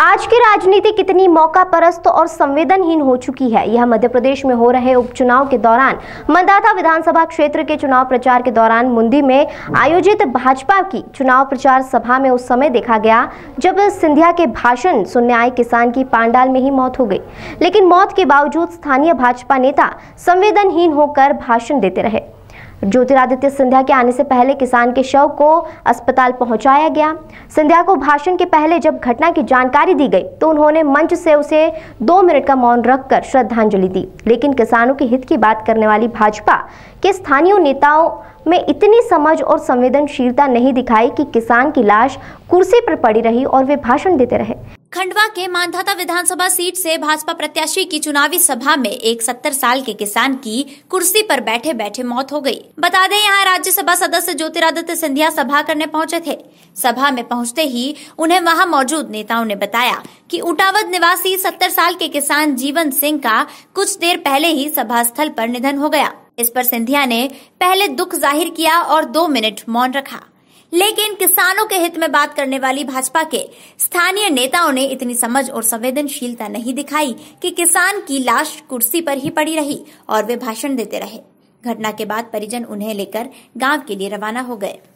आज की राजनीति कितनी मौका परस्त और संवेदनहीन हो चुकी है यह मध्य प्रदेश में हो रहे उपचुनाव के दौरान मंदाता विधानसभा क्षेत्र के चुनाव प्रचार के दौरान मुंदी में आयोजित भाजपा की चुनाव प्रचार सभा में उस समय देखा गया जब सिंधिया के भाषण सुनने आए किसान की पांडाल में ही मौत हो गई लेकिन मौत के बावजूद स्थानीय भाजपा नेता संवेदनहीन होकर भाषण देते रहे ज्योतिरादित्य सिंधिया के आने से पहले किसान के शव को अस्पताल पहुंचाया गया सिंधिया को भाषण के पहले जब घटना की जानकारी दी गई तो उन्होंने मंच से उसे दो मिनट का मौन रखकर श्रद्धांजलि दी लेकिन किसानों के हित की बात करने वाली भाजपा के स्थानीय नेताओं में इतनी समझ और संवेदनशीलता नहीं दिखाई कि किसान की लाश कुर्सी पर पड़ी रही और वे भाषण देते रहे खंडवा के मानधाता विधानसभा सीट से भाजपा प्रत्याशी की चुनावी सभा में एक सत्तर साल के किसान की कुर्सी पर बैठे बैठे मौत हो गई। बता दें यहाँ राज्यसभा सदस्य ज्योतिरादित्य सिंधिया सभा करने पहुंचे थे सभा में पहुंचते ही उन्हें वहां मौजूद नेताओं ने बताया कि उटावद निवासी सत्तर साल के किसान जीवन सिंह का कुछ देर पहले ही सभा स्थल आरोप निधन हो गया इस पर सिंधिया ने पहले दुख जाहिर किया और दो मिनट मौन रखा लेकिन किसानों के हित में बात करने वाली भाजपा के स्थानीय नेताओं ने इतनी समझ और संवेदनशीलता नहीं दिखाई कि किसान की लाश कुर्सी पर ही पड़ी रही और वे भाषण देते रहे घटना के बाद परिजन उन्हें लेकर गांव के लिए रवाना हो गए